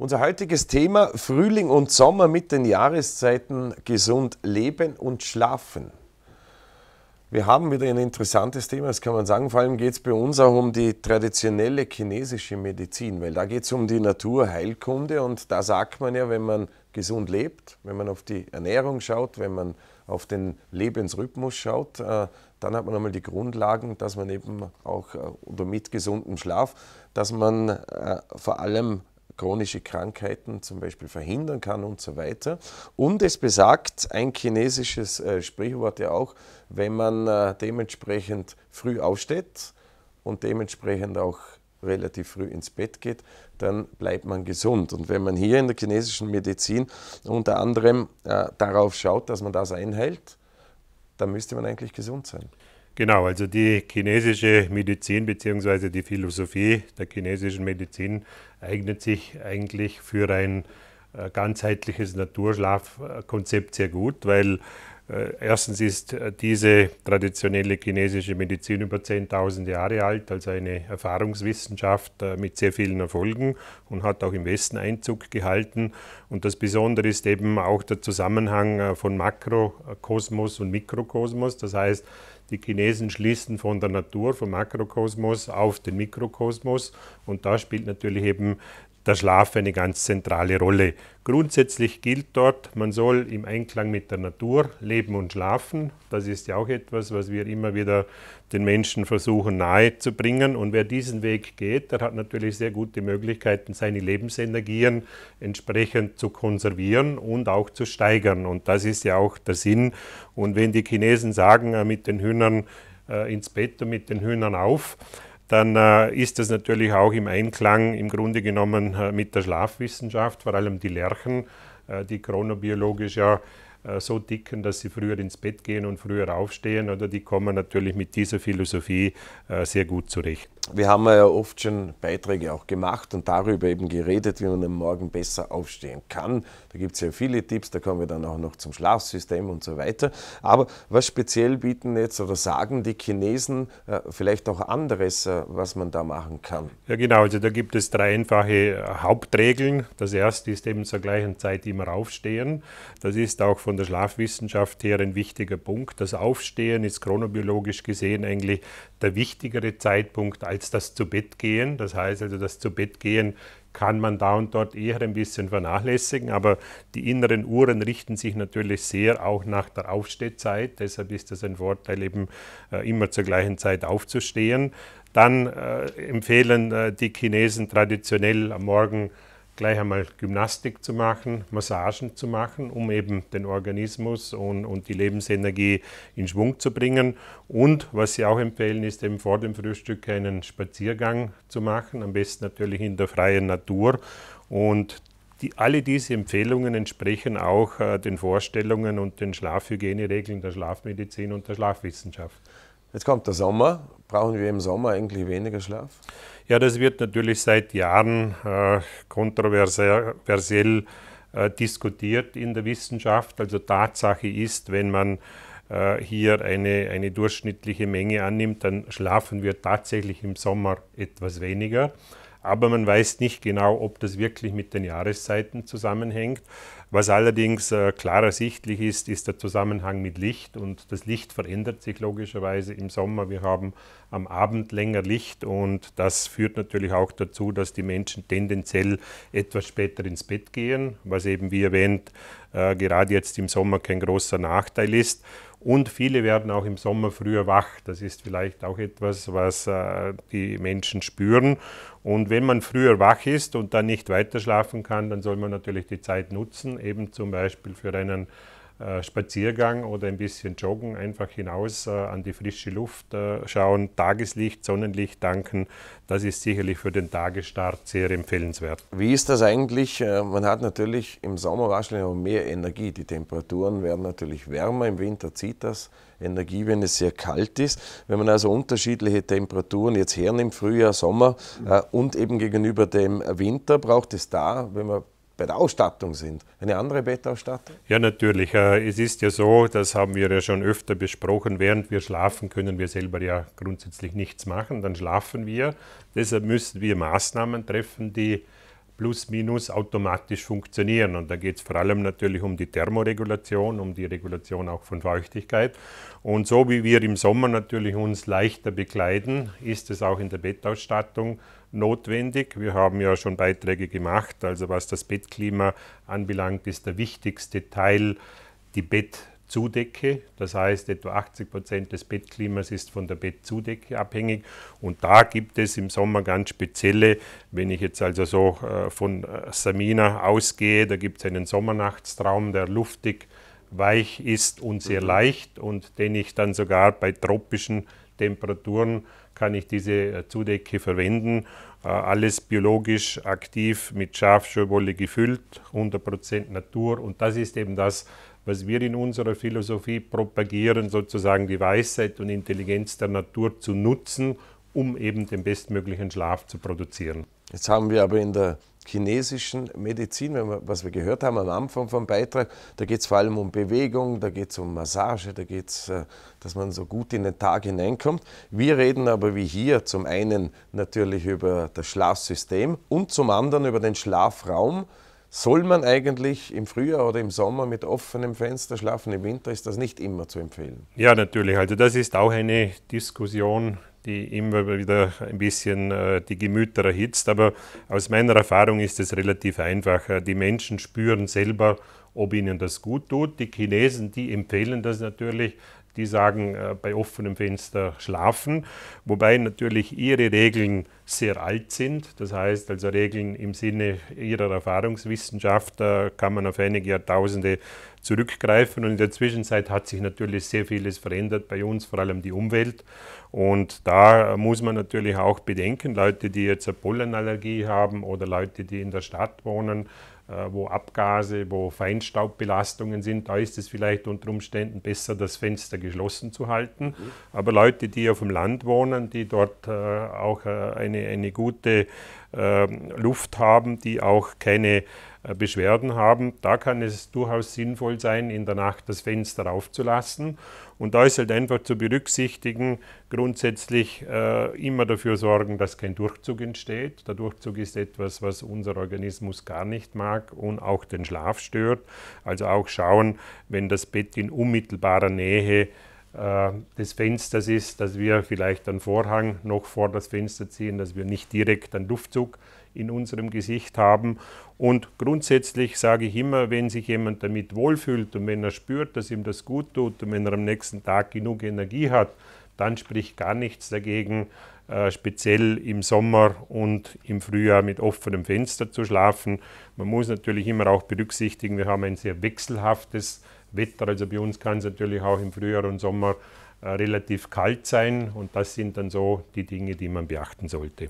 Unser heutiges Thema Frühling und Sommer mit den Jahreszeiten gesund leben und schlafen. Wir haben wieder ein interessantes Thema, das kann man sagen. Vor allem geht es bei uns auch um die traditionelle chinesische Medizin, weil da geht es um die Naturheilkunde und da sagt man ja, wenn man gesund lebt, wenn man auf die Ernährung schaut, wenn man auf den Lebensrhythmus schaut, äh, dann hat man einmal die Grundlagen, dass man eben auch oder äh, mit gesundem Schlaf, dass man äh, vor allem chronische Krankheiten zum Beispiel verhindern kann und so weiter. Und es besagt ein chinesisches äh, Sprichwort ja auch, wenn man äh, dementsprechend früh aufsteht und dementsprechend auch relativ früh ins Bett geht, dann bleibt man gesund. Und wenn man hier in der chinesischen Medizin unter anderem äh, darauf schaut, dass man das einhält, dann müsste man eigentlich gesund sein. Genau, also die chinesische Medizin bzw. die Philosophie der chinesischen Medizin eignet sich eigentlich für ein äh, ganzheitliches Naturschlafkonzept sehr gut, weil äh, erstens ist äh, diese traditionelle chinesische Medizin über 10.000 Jahre alt, also eine Erfahrungswissenschaft äh, mit sehr vielen Erfolgen und hat auch im Westen Einzug gehalten. Und das Besondere ist eben auch der Zusammenhang von Makrokosmos und Mikrokosmos. Das heißt, die Chinesen schließen von der Natur, vom Makrokosmos auf den Mikrokosmos. Und da spielt natürlich eben der Schlaf eine ganz zentrale Rolle. Grundsätzlich gilt dort, man soll im Einklang mit der Natur leben und schlafen. Das ist ja auch etwas, was wir immer wieder den Menschen versuchen nahezubringen. Und wer diesen Weg geht, der hat natürlich sehr gute Möglichkeiten, seine Lebensenergien entsprechend zu konservieren und auch zu steigern. Und das ist ja auch der Sinn. Und wenn die Chinesen sagen, äh, mit den Hühnern äh, ins Bett und mit den Hühnern auf, dann äh, ist das natürlich auch im Einklang im Grunde genommen äh, mit der Schlafwissenschaft, vor allem die Lerchen, äh, die chronobiologisch ja äh, so dicken, dass sie früher ins Bett gehen und früher aufstehen, oder die kommen natürlich mit dieser Philosophie äh, sehr gut zurecht wir haben ja oft schon Beiträge auch gemacht und darüber eben geredet, wie man am Morgen besser aufstehen kann. Da gibt es ja viele Tipps, da kommen wir dann auch noch zum Schlafsystem und so weiter. Aber was speziell bieten jetzt oder sagen die Chinesen äh, vielleicht auch anderes, äh, was man da machen kann? Ja genau, also da gibt es drei einfache äh, Hauptregeln. Das erste ist eben zur gleichen Zeit immer aufstehen. Das ist auch von der Schlafwissenschaft her ein wichtiger Punkt. Das Aufstehen ist chronobiologisch gesehen eigentlich der wichtigere Zeitpunkt als als das Zubettgehen. Das heißt also, das Zubettgehen kann man da und dort eher ein bisschen vernachlässigen, aber die inneren Uhren richten sich natürlich sehr auch nach der Aufstehzeit. Deshalb ist es ein Vorteil, eben äh, immer zur gleichen Zeit aufzustehen. Dann äh, empfehlen äh, die Chinesen traditionell am Morgen gleich einmal Gymnastik zu machen, Massagen zu machen, um eben den Organismus und, und die Lebensenergie in Schwung zu bringen. Und was Sie auch empfehlen, ist eben vor dem Frühstück einen Spaziergang zu machen, am besten natürlich in der freien Natur. Und die, alle diese Empfehlungen entsprechen auch äh, den Vorstellungen und den Schlafhygieneregeln der Schlafmedizin und der Schlafwissenschaft. Jetzt kommt der Sommer. Brauchen wir im Sommer eigentlich weniger Schlaf? Ja, das wird natürlich seit Jahren äh, kontroversiell äh, diskutiert in der Wissenschaft. Also Tatsache ist, wenn man äh, hier eine, eine durchschnittliche Menge annimmt, dann schlafen wir tatsächlich im Sommer etwas weniger aber man weiß nicht genau, ob das wirklich mit den Jahreszeiten zusammenhängt. Was allerdings äh, klar ersichtlich ist, ist der Zusammenhang mit Licht und das Licht verändert sich logischerweise im Sommer. Wir haben am Abend länger Licht und das führt natürlich auch dazu, dass die Menschen tendenziell etwas später ins Bett gehen, was eben wie erwähnt äh, gerade jetzt im Sommer kein großer Nachteil ist. Und viele werden auch im Sommer früher wach. Das ist vielleicht auch etwas, was äh, die Menschen spüren. Und wenn man früher wach ist und dann nicht weiter schlafen kann, dann soll man natürlich die Zeit nutzen, eben zum Beispiel für einen äh, Spaziergang oder ein bisschen Joggen, einfach hinaus äh, an die frische Luft äh, schauen, Tageslicht, Sonnenlicht danken. Das ist sicherlich für den Tagesstart sehr empfehlenswert. Wie ist das eigentlich? Man hat natürlich im Sommer wahrscheinlich mehr Energie. Die Temperaturen werden natürlich wärmer, im Winter zieht das Energie, wenn es sehr kalt ist. Wenn man also unterschiedliche Temperaturen jetzt hernimmt, Frühjahr, Sommer und eben gegenüber dem Winter, braucht es da, wenn man bei der Ausstattung sind. Eine andere Bettausstattung? Ja, natürlich. Äh, es ist ja so, das haben wir ja schon öfter besprochen, während wir schlafen, können wir selber ja grundsätzlich nichts machen, dann schlafen wir. Deshalb müssen wir Maßnahmen treffen, die plus minus automatisch funktionieren. Und da geht es vor allem natürlich um die Thermoregulation, um die Regulation auch von Feuchtigkeit. Und so wie wir im Sommer natürlich uns leichter bekleiden, ist es auch in der Bettausstattung notwendig. Wir haben ja schon Beiträge gemacht, also was das Bettklima anbelangt, ist der wichtigste Teil die Bett Bettzudecke. Das heißt, etwa 80 Prozent des Bettklimas ist von der Bettzudecke abhängig. Und da gibt es im Sommer ganz spezielle, wenn ich jetzt also so äh, von äh, Samina ausgehe, da gibt es einen Sommernachtstraum, der luftig weich ist und sehr mhm. leicht und den ich dann sogar bei tropischen Temperaturen kann ich diese äh, Zudecke verwenden. Alles biologisch aktiv mit Schafschulwolle gefüllt, 100% Natur und das ist eben das, was wir in unserer Philosophie propagieren, sozusagen die Weisheit und Intelligenz der Natur zu nutzen, um eben den bestmöglichen Schlaf zu produzieren. Jetzt haben wir aber in der chinesischen Medizin, wir, was wir gehört haben am Anfang vom Beitrag, da geht es vor allem um Bewegung, da geht es um Massage, da geht es, äh, dass man so gut in den Tag hineinkommt. Wir reden aber wie hier zum einen natürlich über das Schlafsystem und zum anderen über den Schlafraum. Soll man eigentlich im Frühjahr oder im Sommer mit offenem Fenster schlafen? Im Winter ist das nicht immer zu empfehlen. Ja, natürlich. Also das ist auch eine Diskussion, die immer wieder ein bisschen äh, die Gemüter erhitzt. Aber aus meiner Erfahrung ist es relativ einfach. Äh, die Menschen spüren selber, ob ihnen das gut tut. Die Chinesen, die empfehlen das natürlich. Die sagen, äh, bei offenem Fenster schlafen, wobei natürlich ihre Regeln sehr alt sind. Das heißt also Regeln im Sinne ihrer Erfahrungswissenschaft äh, kann man auf einige Jahrtausende zurückgreifen. Und in der Zwischenzeit hat sich natürlich sehr vieles verändert, bei uns vor allem die Umwelt. Und da muss man natürlich auch bedenken, Leute, die jetzt eine Pollenallergie haben oder Leute, die in der Stadt wohnen, äh, wo Abgase, wo Feinstaubbelastungen sind, da ist es vielleicht unter Umständen besser, das Fenster geschlossen zu halten. Mhm. Aber Leute, die auf dem Land wohnen, die dort äh, auch äh, eine eine, eine gute äh, Luft haben, die auch keine äh, Beschwerden haben. Da kann es durchaus sinnvoll sein, in der Nacht das Fenster aufzulassen. Und da ist halt einfach zu berücksichtigen, grundsätzlich äh, immer dafür sorgen, dass kein Durchzug entsteht. Der Durchzug ist etwas, was unser Organismus gar nicht mag und auch den Schlaf stört. Also auch schauen, wenn das Bett in unmittelbarer Nähe äh, des Fensters ist, dass wir vielleicht einen Vorhang noch vor das Fenster ziehen, dass wir nicht direkt einen Luftzug in unserem Gesicht haben. Und grundsätzlich sage ich immer, wenn sich jemand damit wohlfühlt und wenn er spürt, dass ihm das gut tut und wenn er am nächsten Tag genug Energie hat, dann spricht gar nichts dagegen, äh, speziell im Sommer und im Frühjahr mit offenem Fenster zu schlafen. Man muss natürlich immer auch berücksichtigen, wir haben ein sehr wechselhaftes Wetter. Also bei uns kann es natürlich auch im Frühjahr und Sommer äh, relativ kalt sein und das sind dann so die Dinge, die man beachten sollte.